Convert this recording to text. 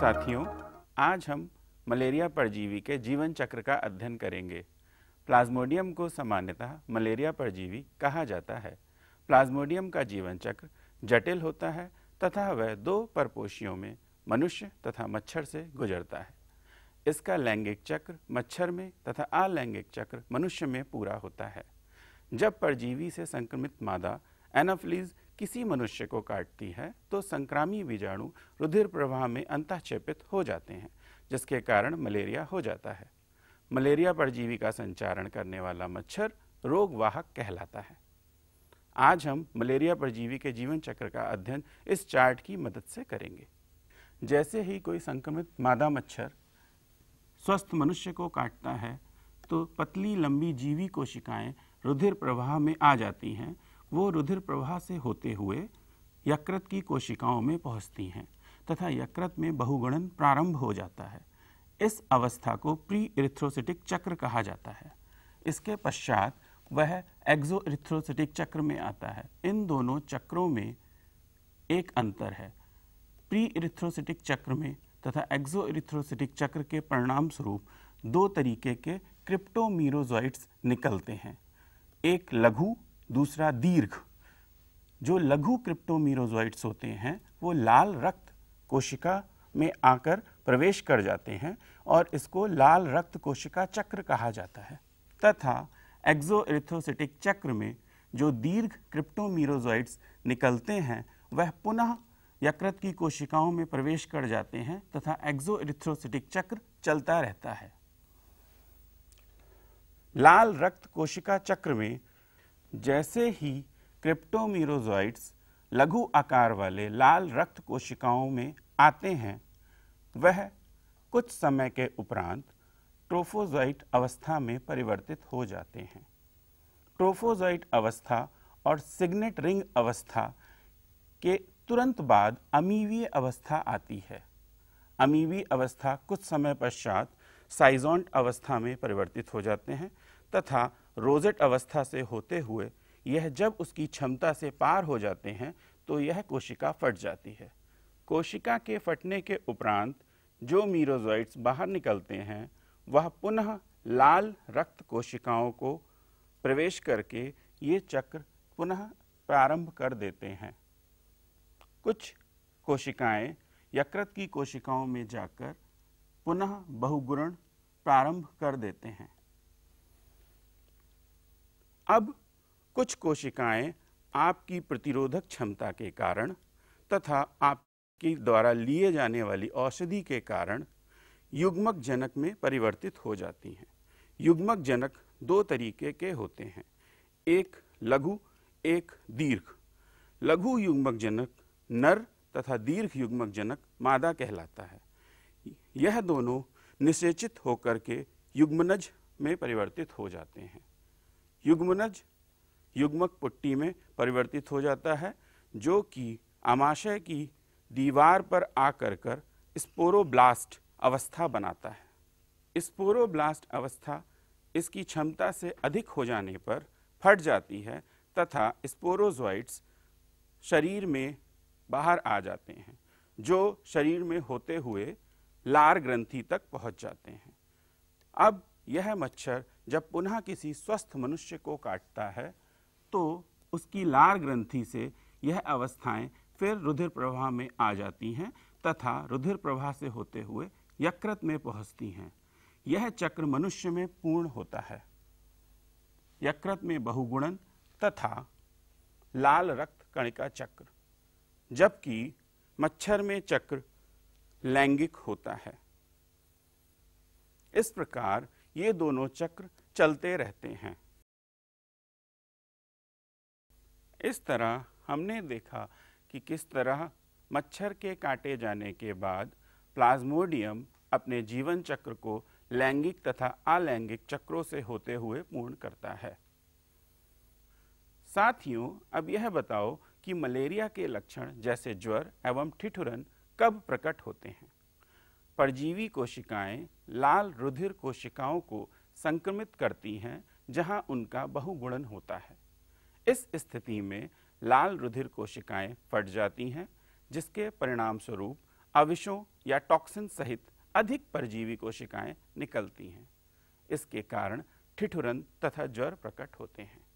साथियों आज हम मलेरिया परजीवी के जीवन चक्र का अध्ययन करेंगे प्लाज्मोडियम को सामान्यतः मलेरिया परजीवी कहा जाता है प्लाज्मोडियम का जीवन चक्र जटिल होता है तथा वह दो परपोषियों में मनुष्य तथा मच्छर से गुजरता है इसका लैंगिक चक्र मच्छर में तथा अलैंगिक चक्र मनुष्य में पूरा होता है जब परजीवी से संक्रमित मादा एनाफ्लीज किसी मनुष्य को काटती है तो संक्रामी बीजाणु रुधिर प्रवाह में अंतःक्षेपित हो जाते हैं जिसके कारण मलेरिया हो जाता है मलेरिया परजीवी का संचारण करने वाला मच्छर रोगवाहक कहलाता है आज हम मलेरिया परजीवी के जीवन चक्र का अध्ययन इस चार्ट की मदद से करेंगे जैसे ही कोई संक्रमित मादा मच्छर स्वस्थ मनुष्य को काटता है तो पतली लंबी जीवी कोशिकाएं रुधिर प्रवाह में आ जाती हैं वो रुधिर प्रवाह से होते हुए यकृत की कोशिकाओं में पहुंचती हैं तथा यकृत में बहुगणन प्रारंभ हो जाता है इस अवस्था को प्री इरिथ्रोसिटिक चक्र कहा जाता है इसके पश्चात वह एक्जो इरिथ्रोसिटिक चक्र में आता है इन दोनों चक्रों में एक अंतर है प्री इरिथ्रोसिटिक चक्र में तथा एक्जो इरिथ्रोसिटिक चक्र के परिणाम स्वरूप दो तरीके के क्रिप्टोमीरोजॉइड्स निकलते हैं एक लघु दूसरा दीर्घ जो लघु क्रिप्टोमीरोजोइट्स होते हैं वो लाल रक्त कोशिका में आकर प्रवेश कर जाते हैं और इसको लाल रक्त कोशिका चक्र कहा जाता है तथा एक्जोएरिथोसिटिक चक्र में जो दीर्घ क्रिप्टोमीरोजोइड्स निकलते हैं वह पुनः यकृत की कोशिकाओं में प्रवेश कर जाते हैं तथा एक्जोएरिथ्रोसिटिक चक्र चलता रहता है लाल रक्त कोशिका चक्र में जैसे ही क्रिप्टोमीरोजोइट्स लघु आकार वाले लाल रक्त कोशिकाओं में आते हैं वह कुछ समय के उपरांत ट्रोफोजॉइट अवस्था में परिवर्तित हो जाते हैं ट्रोफोजॉइट अवस्था और सिग्नेट रिंग अवस्था के तुरंत बाद अमीवीय अवस्था आती है अमीवी अवस्था कुछ समय पश्चात साइजोंट अवस्था में परिवर्तित हो जाते हैं तथा रोजेट अवस्था से होते हुए यह जब उसकी क्षमता से पार हो जाते हैं तो यह कोशिका फट जाती है कोशिका के फटने के उपरांत जो मीरोजॉइट्स बाहर निकलते हैं वह पुनः लाल रक्त कोशिकाओं को प्रवेश करके ये चक्र पुनः प्रारंभ कर देते हैं कुछ कोशिकाएं यकृत की कोशिकाओं में जाकर पुनः बहुगुण प्रारंभ कर देते हैं अब कुछ कोशिकाएं आपकी प्रतिरोधक क्षमता के कारण तथा आपके द्वारा लिए जाने वाली औषधि के कारण युग्मक जनक में परिवर्तित हो जाती हैं युग्मक जनक दो तरीके के होते हैं एक लघु एक दीर्घ लघु युग्मक जनक नर तथा दीर्घ युग्मक जनक मादा कहलाता है यह दोनों निषेचित होकर के युग्मनज में परिवर्तित हो जाते हैं युग्मनज युग्मक पुट्टी में परिवर्तित हो जाता है जो कि आमाशय की दीवार पर आकर कर स्पोरोब्लास्ट अवस्था बनाता है स्पोरोब्लास्ट अवस्था इसकी क्षमता से अधिक हो जाने पर फट जाती है तथा स्पोरोजॉइट्स शरीर में बाहर आ जाते हैं जो शरीर में होते हुए लार ग्रंथि तक पहुंच जाते हैं अब यह मच्छर जब पुनः किसी स्वस्थ मनुष्य को काटता है तो उसकी लार ग्रंथि से यह अवस्थाएं फिर रुधिर प्रवाह में आ जाती हैं तथा रुधिर प्रवाह से होते हुए यकृत में पहुंचती हैं यह चक्र मनुष्य में पूर्ण होता है यकृत में बहुगुणन तथा लाल रक्त कणिका चक्र जबकि मच्छर में चक्र लैंगिक होता है इस प्रकार ये दोनों चक्र चलते रहते हैं इस तरह हमने देखा कि किस तरह मच्छर के काटे जाने के बाद प्लाज्मोडियम अपने जीवन चक्र को लैंगिक तथा अलैंगिक चक्रों से होते हुए पूर्ण करता है साथियों अब यह बताओ कि मलेरिया के लक्षण जैसे ज्वर एवं ठिठुरन कब प्रकट होते हैं परजीवी कोशिकाएं लाल रुधिर कोशिकाओं को संक्रमित करती हैं जहां उनका बहुगुणन होता है इस स्थिति में लाल रुधिर कोशिकाएं फट जाती हैं जिसके परिणाम स्वरूप अविशों या टॉक्सिन सहित अधिक परजीवी कोशिकाएं निकलती हैं इसके कारण ठिठुरन तथा ज्वर प्रकट होते हैं